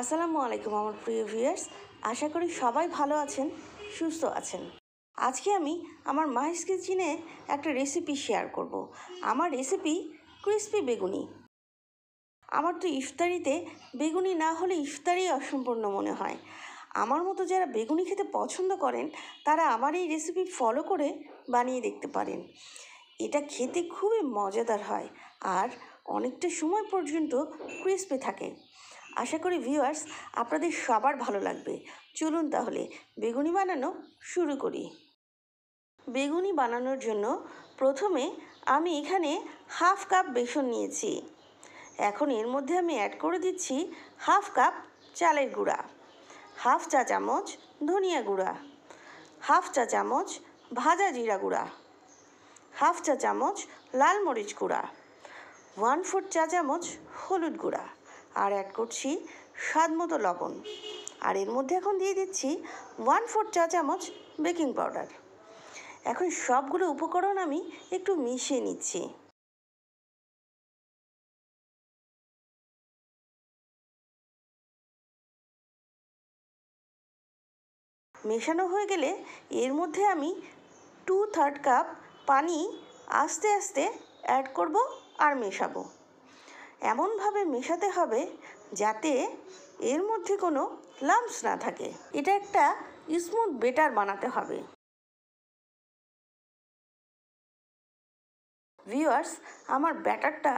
আসসালামু আলাইকুম আমার প্রিয় ভিউয়ার্স আশা করি সবাই ভালো আছেন সুস্থ আছেন আজকে আমি আমার মাহেশ কিচিনে একটা রেসিপি শেয়ার করব। আমার রেসিপি ক্রিসপি বেগুনি আমার তো ইফতারিতে বেগুনি না হলে ইফতারি অসম্পূর্ণ মনে হয় আমার মতো যারা বেগুনি খেতে পছন্দ করেন তারা আমার এই রেসিপি ফলো করে বানিয়ে দেখতে পারেন এটা খেতে খুবই মজাদার হয় আর অনেকটা সময় পর্যন্ত ক্রিসপি থাকে আশা করি ভিউয়ার্স আপনাদের সবার ভালো লাগবে চলুন তাহলে বেগুনি বানানো শুরু করি বেগুনি বানানোর জন্য প্রথমে আমি এখানে হাফ কাপ বেসন নিয়েছি এখন এর মধ্যে আমি অ্যাড করে দিচ্ছি হাফ কাপ চালের গুঁড়া হাফ চা চামচ ধনিয়া গুঁড়া হাফ চা চামচ ভাজা জিরা গুঁড়া হাফ চা চামচ লাল মরিচ গুঁড়া ওয়ান ফোর চা চামচ হলুদ গুঁড়া আর অ্যাড করছি স্বাদ মতো লবণ আর এর মধ্যে এখন দিয়ে দিচ্ছি ওয়ান ফোর চা চামচ বেকিং পাউডার এখন সবগুলো উপকরণ আমি একটু মিশিয়ে নিচ্ছি মেশানো হয়ে গেলে এর মধ্যে আমি টু থার্ড কাপ পানি আস্তে আস্তে অ্যাড করব আর মেশাবো এমনভাবে মেশাতে হবে যাতে এর মধ্যে কোনো লাম্পস না থাকে এটা একটা স্মুথ বেটার বানাতে হবে ভিউয়ার্স আমার ব্যাটারটা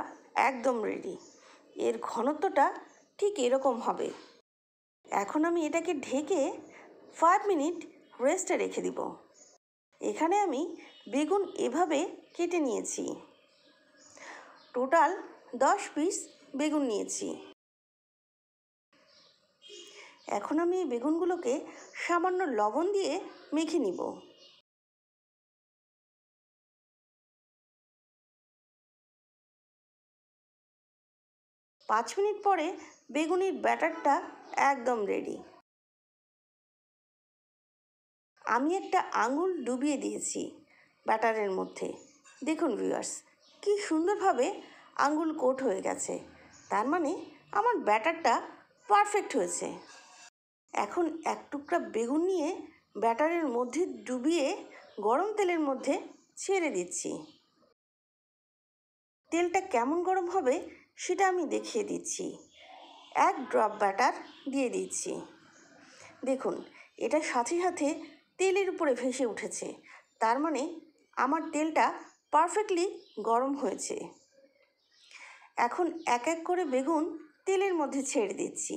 একদম রেডি এর ঘনত্বটা ঠিক এরকম হবে এখন আমি এটাকে ঢেকে ফাইভ মিনিট রেস্টে রেখে দিব এখানে আমি বেগুন এভাবে কেটে নিয়েছি টোটাল দশ পিস বেগুন নিয়েছি এখন আমি এই বেগুনগুলোকে সামান্য লবণ দিয়ে মেখে নিব পাঁচ মিনিট পরে বেগুনির ব্যাটারটা একদম রেডি আমি একটা আঙুল ডুবিয়ে দিয়েছি ব্যাটারের মধ্যে দেখুন ভিউয়ার্স কি সুন্দরভাবে আঙ্গুল কোট হয়ে গেছে তার মানে আমার ব্যাটারটা পারফেক্ট হয়েছে এখন এক টুকরা বেগুন নিয়ে ব্যাটারের মধ্যে ডুবিয়ে গরম তেলের মধ্যে ছেড়ে দিচ্ছি তেলটা কেমন গরম হবে সেটা আমি দেখিয়ে দিচ্ছি এক ড্রপ ব্যাটার দিয়ে দিচ্ছি দেখুন এটা সাথে সাথে তেলের উপরে ভেসে উঠেছে তার মানে আমার তেলটা পারফেক্টলি গরম হয়েছে এখন এক এক করে বেগুন তেলের মধ্যে ছেড়ে দিচ্ছি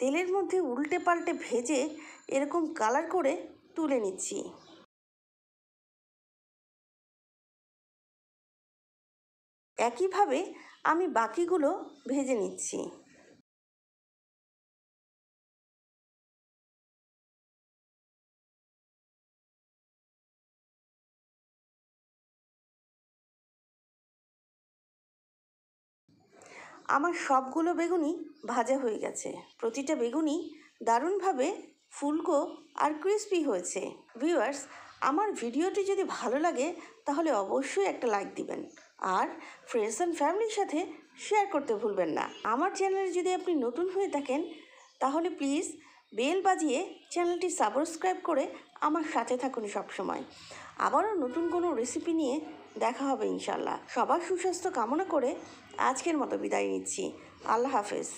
তেলের মধ্যে উল্টে পাল্টে ভেজে এরকম কালার করে তুলে নিচ্ছি একইভাবে আমি বাকিগুলো ভেজে নিচ্ছি আমার সবগুলো বেগুনই ভাজা হয়ে গেছে প্রতিটা বেগুনই দারুণভাবে ফুলকো আর ক্রিস্পি হয়েছে ভিউয়ার্স আমার ভিডিওটি যদি ভালো লাগে তাহলে অবশ্যই একটা লাইক দিবেন আর ফ্রেন্ডস অ্যান্ড ফ্যামিলির সাথে শেয়ার করতে ভুলবেন না আমার চ্যানেলে যদি আপনি নতুন হয়ে থাকেন তাহলে প্লিজ বেল বাজিয়ে চ্যানেলটি সাবস্ক্রাইব করে আমার সাথে থাকুন সবসময় আবারও নতুন কোনো রেসিপি নিয়ে দেখা হবে ইনশাল্লাহ সবার সুস্বাস্থ্য কামনা করে আজকের মতো বিদায় নিচ্ছি আল্লাহ হাফেজ